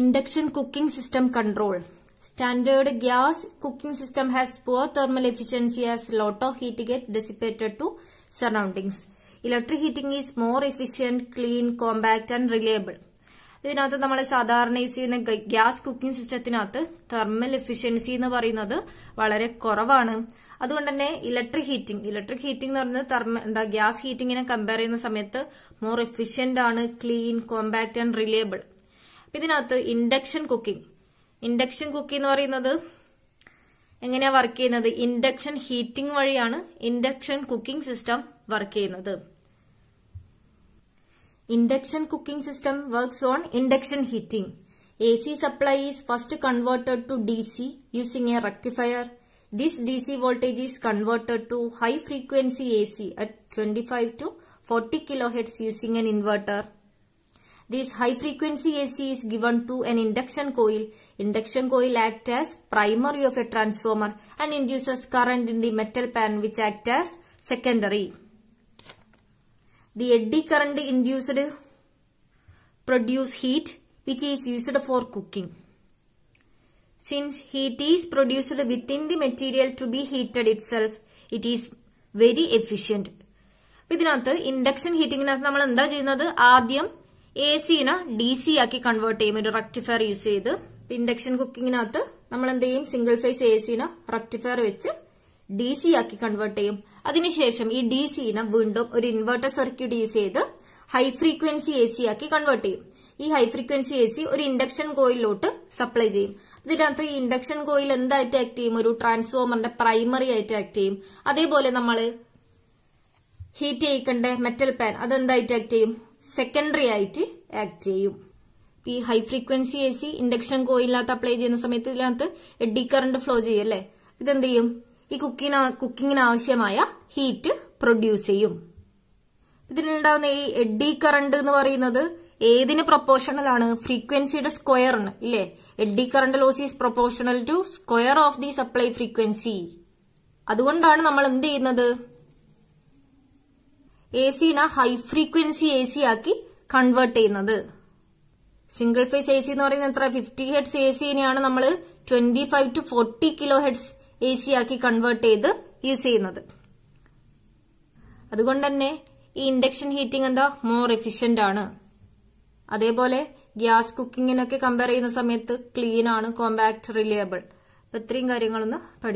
Induction cooking system control standard gas cooking system has poor thermal efficiency as lot of heat get dissipated to surroundings electric heating is more efficient clean compact and reliable ഇതിനകത്ത് നമ്മൾ സാധാരണ use ചെയ്യുന്ന gas cooking സിസ്റ്റത്തിനകത്ത് thermal efficiency എന്ന് പറയുന്നത് വളരെ കുറവാണ് അതുകൊണ്ട് തന്നെ ഇലക്ട്രിക് ഹീറ്റിംഗ് ഇലക്ട്രിക് ഹീറ്റിംഗ് എന്ന് പറയുന്നത് എന്താ ഗ്യാസ് ഹീറ്റിംഗിനെ കമ്പയർ ചെയ്യുന്ന സമയത്ത് മോർ എഫിഷ്യന്റ് ആണ് ക്ലീൻ കോമ്പാക്ട് ആൻഡ് റിലയബിൾ ഇതിനകത്ത് ഇൻഡക്ഷൻ കുക്കിംഗ് ഇൻഡക്ഷൻ കുക്കിംഗ് എന്ന് പറയുന്നത് എങ്ങനെയാണ് വർക്ക് ചെയ്യുന്നത് ഇൻഡക്ഷൻ ഹീറ്റിംഗ് വഴിയാണ് ഇൻഡക്ഷൻ കുക്കിംഗ് സിസ്റ്റം വർക്ക് ചെയ്യുന്നത് induction cooking system works on induction heating A C supply is first converted to D C using a rectifier this D C voltage is converted to high frequency A C at twenty five to forty kilo hertz using an inverter This high frequency AC is given to an induction coil. Induction coil acts as primary of a transformer and induces current in the metal pan which acts as secondary. The eddy current induced produce heat which is used for cooking. Since heat is produced within the material to be heated itself, it is very efficient. ഇതിനകത്ത് induction ഹീറ്റിങ്ങിനകത്ത് നമ്മൾ എന്താ ചെയ്യുന്നത് ആദ്യം A സിനെ D C ആക്കി convert ചെയ്യും ഒരു റക്ടിഫയർ യൂസ് ചെയ്ത് ഇൻഡക്ഷൻ കുക്കിങ്ങിനകത്ത് നമ്മൾ എന്ത് ചെയ്യും സിംഗിൾ ഫേസ് എ സിനെ റക്ടിഫയർ വെച്ച് ഡി സി ആക്കി കൺവേർട്ട് ചെയ്യും അതിനുശേഷം ഈ ഡി സിനെ വീണ്ടും ഒരു ഇൻവെർട്ടർ സർക്യൂട്ട് യൂസ് ചെയ്ത് ഹൈ ഫ്രീക്വൻസി എ സി ആക്കി കൺവേർട്ട് ചെയ്യും ഈ ഹൈ ഫ്രീക്വൻസി എ സി ഒരു ഇൻഡക്ഷൻ കോയിലോട്ട് സപ്ലൈ ചെയ്യും ഇതിനകത്ത് ഈ ഇൻഡക്ഷൻ കോയിൽ എന്തായിട്ട് ആക്ട് ചെയ്യും ഒരു ട്രാൻസ്ഫോമറിന്റെ പ്രൈമറി ആയിട്ട് ആക്ട് ചെയ്യും അതേപോലെ നമ്മൾ ഹീറ്റ് ചെയ്യിക്കേണ്ട മെറ്റൽ പാൻ അതെന്തായിട്ട് ആക്ട് ചെയ്യും സെക്കൻഡറി ആയിട്ട് ആക്ട് ചെയ്യും ഈ high frequency A C induction കോയിലിനകത്ത് അപ്ലൈ ചെയ്യുന്ന സമയത്ത് ഇതിനകത്ത് എഡി കറണ്ട് ഫ്ലോ ചെയ്യും ഇത് ഇതെന്ത് ചെയ്യും ഈ കുക്കിന് കുക്കിങ്ങിന് ആവശ്യമായ ഹീറ്റ് പ്രൊഡ്യൂസ് ചെയ്യും ഇതിനുണ്ടാവുന്ന ഈ എഡി കറണ്ട് എന്ന് പറയുന്നത് ഏതിന് പ്രൊപ്പോർഷണൽ ആണ് ഫ്രീക്വൻസിയുടെ സ്ക്വയറിന് ഇല്ലേ eddy current loss is proportional to square of the supply frequency അതുകൊണ്ടാണ് നമ്മൾ എന്ത് ചെയ്യുന്നത് എ സിനെ ഹൈ ഫ്രീക്വൻസി എ സി ആക്കി കൺവേർട്ട് ചെയ്യുന്നത് സിംഗിൾ ഫേസ് എ സി എന്ന് പറയുന്നത് എത്ര ഫിഫ്റ്റി ഹെഡ്സ് എ സിനെയാണ് നമ്മൾ twenty five to forty kilo hertz A C ആക്കി കൺവേർട്ട് ചെയ്ത് യൂസ് ചെയ്യുന്നത് അതുകൊണ്ട് തന്നെ ഈ ഇൻഡക്ഷൻ ഹീറ്റിംഗ് എന്താ മോർ എഫിഷ്യന്റ് ആണ് അതേപോലെ ഗ്യാസ് കുക്കിങ്ങിനൊക്കെ കമ്പയർ ചെയ്യുന്ന സമയത്ത് ക്ലീൻ ആണ് കോമ്പാക്ട് റിലയബിൾ അപ്പൊ ഇത്രയും കാര്യങ്ങളൊന്ന് പഠിച്ചു